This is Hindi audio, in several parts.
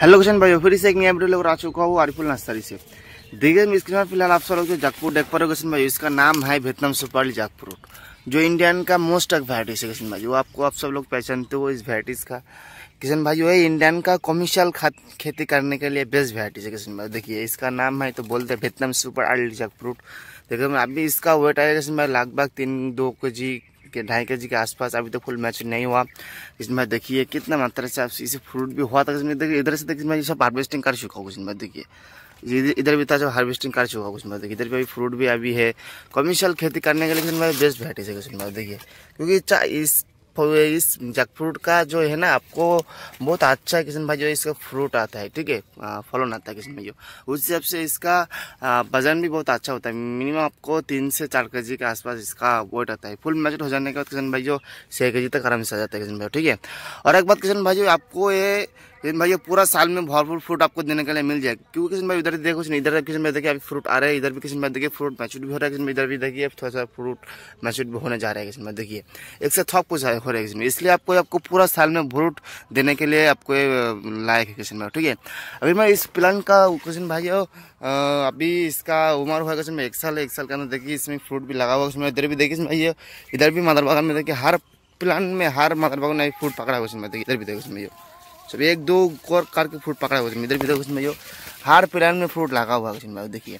हेलो किशन भाई फिर से एक नया वीडियो लेकर आ चुका हूँ आरिफुल नर्सरी से देखिए स्क्रीन पर फिलहाल आप सब लोग जो जगपुर देख पा रहे हो किशन भाई इसका नाम है वियतनाम सुपरली जगपुर जो इंडियन का मोस्ट एक वैराइटीज है किशन भाई वो आपको आप सब लोग पहचानते हो इस वैराइटीज़ का किशन भाई जो है इंडियन का कॉमर्शियल खेती करने के लिए बेस्ट वैराइटीज है किशन भाई देखिए इसका नाम है तो बोलते हैं वियतनाम सुपर जग फ्रूट देखिए अभी इसका वेट आएगा किशन भाई लगभग तीन दो के जी के ढाई के जी के आसपास अभी तो फुल मैच नहीं हुआ इसमें देखिए कितना मात्रा से आप इसे फ्रूट भी हुआ था इसमें देखिए इधर से देखिए मैं सब हार्वेस्टिंग कर चुका हूँ इसमें देखिए इधर भी था जो हार्वेस्टिंग कर चुका कुछ देखिए इधर भी अभी फ्रूट भी अभी है कमर्शियल खेती करने के लिए बेस्ट वैराइटी है देखिए क्योंकि इस इस जैक फ्रूट का जो है ना आपको बहुत अच्छा किशन भाई जो इसका फ्रूट आता है ठीक है फलन आता है किशन भाई उस हिसाब से इसका वजन भी बहुत अच्छा होता है मिनिमम आपको तीन से चार के के आसपास इसका वेट आता है फुल मैचड हो जाने के बाद किशन भाई जो छः के तक आराम से आ जाता है किशन भाई ठीक है और एक बात किशन भाई आपको ये लेकिन भाई ये पूरा साल में भरपूर फ्रूट आपको देने के लिए मिल जाएगा क्योंकि किसी भाई उधर देखो किसी इधर किसी में देखिए अभी फ्रूट आ रहा है इधर भी किसी में देखिए फ्रूट मैच्यूर भी हो रहा है किसी इधर भी देखिए थोड़ा सा फ्रूट मैचूट भी होने जा रहा है किसी में देखिए एक से थॉप कुछ हो रहा है किसी में इसलिए आपको आपको पूरा साल में फ्रूट देने के लिए आपको लायक है किसी में ठीक है अभी मैं इस प्लान का क्वेश्चन भाई अभी इसका उम्र हुआ किसी में एक साल एक साल का अंदर देखिए इसमें फ्रूट भी लगा हुआ उसमें इधर भी देखिए इसमें इधर भी मादर बागान में देखिए हर प्लान में हर मादर बागान में फ्रूट पकड़ा हुआ उसमें देखिए इधर भी देखिए उसमें सब एक दो कोर करके फ्रूट पकड़ा हुआ इधर इधर उसमें जो हार प्लान में फ्रूट लगा हुआ है देखिए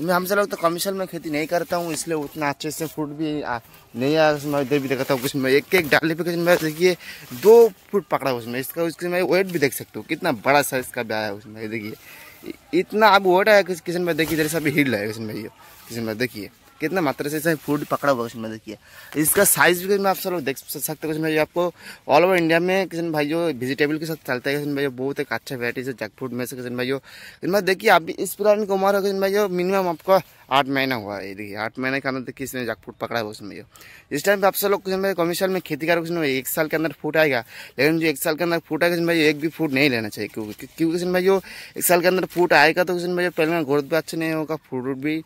मैं हमसे लोग तो कमीशन में खेती नहीं करता हूँ इसलिए उतना अच्छे से फ्रूट भी आ, नहीं आया उसमें इधर भी देखता हूँ उसमें एक एक डाले पे कुछ देखिए दो फुट पकड़ा उसमें इसका उसके मैं वेट भी देख सकता हूँ कितना बड़ा साइज का भी आया उसमें देखिए इतना अब वेट आया किस किसी में देखिए इधर सब हिल है उसमें ये किसी में देखिए कितना मात्रा से इसमें फूड पकड़ा हुआ उसमें देखिए इसका साइज भी मैं आप सब लोग देख सकते हो भाई आपको ऑल ओवर इंडिया में किसान भाई जो वेजिटेबल के साथ चलता है किसान भाई बहुत एक अच्छा वेराइटी है जैक फूड में से किसान भाई जो देखिए आप भी इस पुराने को मारो किसान भाई जो मिनिमम आपका आठ महीना हुआ ये देखिए आठ महीने के अंदर तो किसने फूट पकड़ा है उसमें ये इस टाइम पे आप सब लोग किसान कमर्शियल में खेती कर उसमें एक साल के अंदर फूट आएगा लेकिन जो एक साल के अंदर फूट आएगा किसान भाई एक भी फूट नहीं लेना चाहिए क्योंकि क्योंकि उसमें भाई जो एक साल के अंदर फूट आएगा तो किसान भाई पहले ग्रोथ भी अच्छा नहीं होगा फूट भी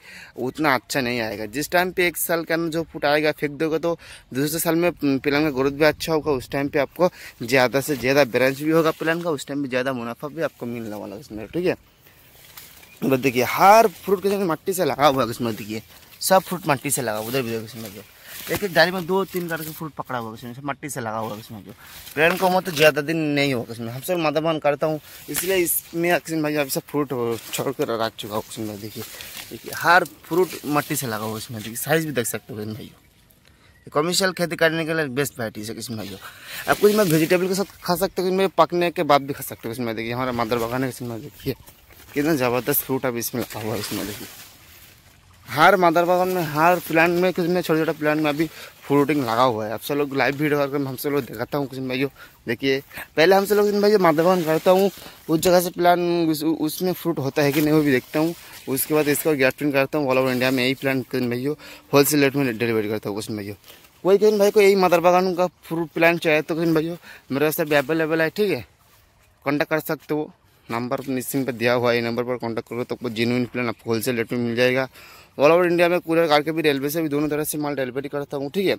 उतना अच्छा नहीं आएगा जिस टाइम पर एक साल के अंदर जो फूट आएगा फेंक दोगे तो दूसरे साल में प्लान हम्म, का ग्रोथ भी अच्छा होगा उस टाइम पर आपको ज़्यादा से ज़्यादा ब्रांच भी होगा प्लान का उस टाइम पर ज़्यादा मुनाफा भी आपको मिलने वाला उसमें ठीक है उधर देखिए हर फ्रूट के साथ मट्टी से लगा हुआ है किस्मत देखिए सब फ्रूट मट्टी से लगा उधर भी उसमें जो एक एक गाड़ी में दो तीन तरह के फ्रूट पकड़ा हुआ उसमें मट्टी से लगा हुआ उसमें जो पेड़ को मत ज़्यादा दिन नहीं होगा उसमें हम सब मादापान करता हूँ इसलिए इसमें किस्म भाई अभी सब फ्रूट छोड़ कर रख चुका हूँ उसमें देखिए देखिए हर फ्रूट मट्टी से लगा हुआ उसमें देखिए साइज़ भी देख सकते हो भाई कमर्शियल खेती करने के लिए बेस्ट वैराइटी है किसी भाई आप कुछ मैं वेजिटेबल के साथ खा सकते हो किस्में पकने के बाद भी खा सकते हो इसमें देखिए हमारा मादर बगाने के देखिए कितना ज़बरदस्त फ्रूट अब इसमें लगा हुआ है इसमें देखिए हर मदर बागान में हर प्लांट में किसी में छोटे छोटे प्लांट में अभी फ्रूटिंग लगा हुआ है आप सब लोग लाइव वीडियो करके हमसे लोग दिखाता हूँ किसी भाई देखिए पहले हमसे लोग भाई मदर बागान करता हूँ उस जगह से प्लान उसमें फ्रूट होता है कि नहीं वो भी देखता हूँ उसके बाद इसका ग्राफ्टिंग करता हूँ ऑल ओवर इंडिया में यही प्लान किसी होल होलसेल रेट में डिलीवरी करता हूँ किसी भाई कोई किसी भाई को यही मदर बागान का फ्रूट प्लान चाहिए तो किसी भाई मेरे वास्तव तो अवेलेबल है ठीक है कॉन्टैक्ट कर सकते हो नंबर निश्चिम पर दिया हुआ है नंबर पर कॉन्टैक्ट करो तो आपको जेनुइन प्लान आपको होलसेल रेट में मिल जाएगा ऑल ओवर इंडिया में कूलर करके भी रेलवे से भी दोनों तरह से माल डिलीवरी करता हूँ ठीक है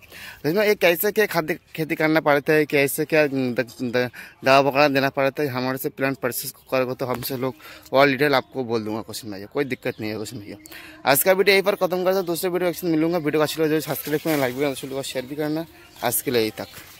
इसमें एक कैसे क्या खाद्य खेती करना पड़ता है कैसे क्या दवा वगैरह देना पड़ता है हमारे से प्लान परचेस करोगे तो हमसे लोग ऑल डिटेल आपको बोल दूंगा क्वेश्चन भैया कोई दिक्कत नहीं है क्वेश्चन भैया आज का वीडियो यही पर खत्म करता दूसरे वीडियो एक्शन मिलूंगा वीडियो अच्छी लगे सब्सक्राइब तो करना लाइक भी शेयर भी करना आज के लिए यही तक